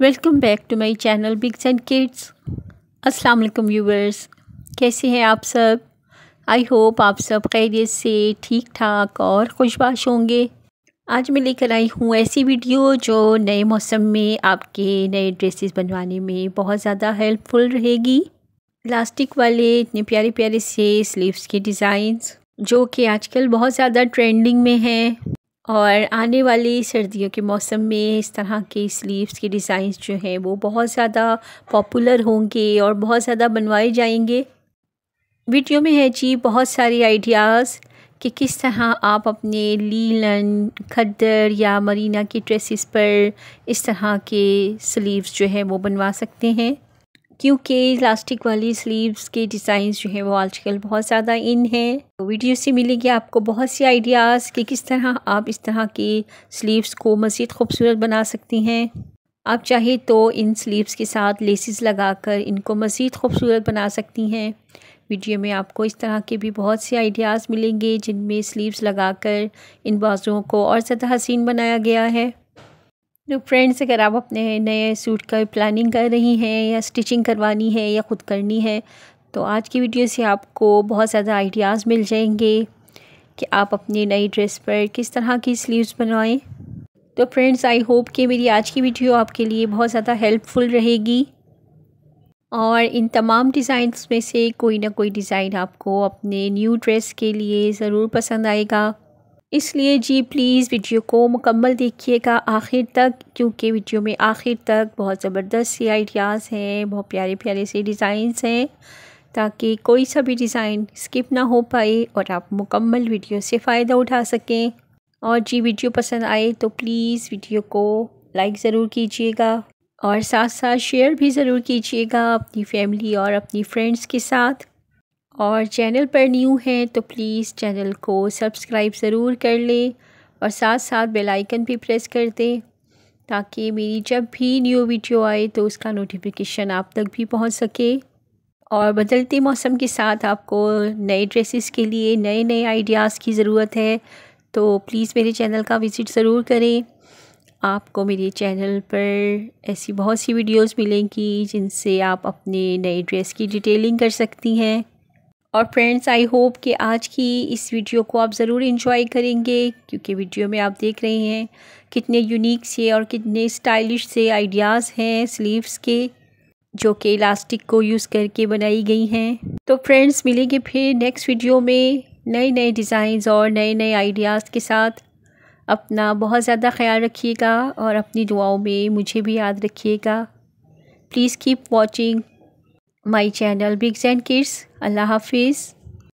Welcome back to my channel Bigs and kids अस्सलाम वालेकुम viewers कैसे हैं आप सब आई होप आप सब खैरियत से ठीक ठाक और खुशबाश होंगे आज मैं लेकर आई हूँ ऐसी वीडियो जो नए मौसम में आपके नए ड्रेसेस बनवाने में बहुत ज़्यादा हेल्पफुल रहेगी प्लास्टिक वाले इतने प्यारे प्यारे से स्लीव्स के डिज़ाइंस जो कि आजकल बहुत ज़्यादा ट्रेंडिंग में हैं और आने वाली सर्दियों के मौसम में इस तरह के स्लीव्स के डिज़ाइंस जो हैं वो बहुत ज़्यादा पॉपुलर होंगे और बहुत ज़्यादा बनवाए जाएंगे वीडियो में है जी बहुत सारे आइडियाज़ कि किस तरह आप अपने लीलन खद्दर या मरीना की ड्रेसिस पर इस तरह के स्लीव्स जो है वो बनवा सकते हैं क्योंकि इलास्टिक वाली स्लीव्स के डिज़ाइंस जो है वो आजकल बहुत ज़्यादा इन हैं तो वीडियो से मिलेंगे आपको बहुत सी आइडियाज़ कि किस तरह आप इस तरह की स्लीव्स को मज़ीद खूबसूरत बना सकती हैं आप चाहे तो इन स्लीव्स के साथ लेसिस लगाकर इनको मज़ीद खूबसूरत बना सकती हैं वीडियो में आपको इस तरह के भी बहुत से आइडियाज़ मिलेंगे जिनमें स्लीव्स लगाकर इन बाजुओं को और ज़्यादा हसीन बनाया गया है तो फ्रेंड्स अगर आप अपने नए सूट का प्लानिंग कर रही हैं या स्टिचिंग करवानी है या ख़ुद करनी है तो आज की वीडियो से आपको बहुत ज़्यादा आइडियाज़ मिल जाएंगे कि आप अपनी नई ड्रेस पर किस तरह की स्लीव्स बनवाएं तो फ्रेंड्स आई होप कि मेरी आज की वीडियो आपके लिए बहुत ज़्यादा हेल्पफुल रहेगी और इन तमाम डिज़ाइंस में से कोई ना कोई डिज़ाइन आपको अपने न्यू ड्रेस के लिए ज़रूर पसंद आएगा इसलिए जी प्लीज़ वीडियो को मुकम्मल देखिएगा आखिर तक क्योंकि वीडियो में आखिर तक बहुत ज़बरदस्त से आइडियाज़ हैं बहुत प्यारे प्यारे से डिज़ाइंस हैं ताकि कोई सा भी डिज़ाइन स्किप ना हो पाए और आप मुकम्मल वीडियो से फ़ायदा उठा सकें और जी वीडियो पसंद आए तो प्लीज़ वीडियो को लाइक ज़रूर कीजिएगा और साथ साथ शेयर भी ज़रूर कीजिएगा अपनी फैमिली और अपनी फ्रेंड्स के साथ और चैनल पर न्यू हैं तो प्लीज़ चैनल को सब्सक्राइब ज़रूर कर लें और साथ साथ बेल आइकन भी प्रेस कर दें ताकि मेरी जब भी न्यू वीडियो आए तो उसका नोटिफिकेशन आप तक भी पहुंच सके और बदलते मौसम के साथ आपको नए ड्रेसेस के लिए नए नए आइडियाज़ की ज़रूरत है तो प्लीज़ मेरे चैनल का विज़िट ज़रूर करें आपको मेरे चैनल पर ऐसी बहुत सी वीडियोस मिलेंगी जिनसे आप अपने नए ड्रेस की डिटेलिंग कर सकती हैं और फ्रेंड्स आई होप कि आज की इस वीडियो को आप ज़रूर इन्जॉय करेंगे क्योंकि वीडियो में आप देख रहे हैं कितने यूनिक से और कितने स्टाइलिश से आइडियाज़ हैं स्लीव्स के जो कि इलास्टिक को यूज़ करके बनाई गई हैं तो फ्रेंड्स मिलेंगे फिर नेक्स्ट वीडियो में नए नए डिज़ाइंस और नए नए आइडियाज़ के साथ अपना बहुत ज़्यादा ख्याल रखिएगा और अपनी दुआओं में मुझे भी याद रखिएगा please keep watching my channel Bigs and Kids. Allah Hafiz.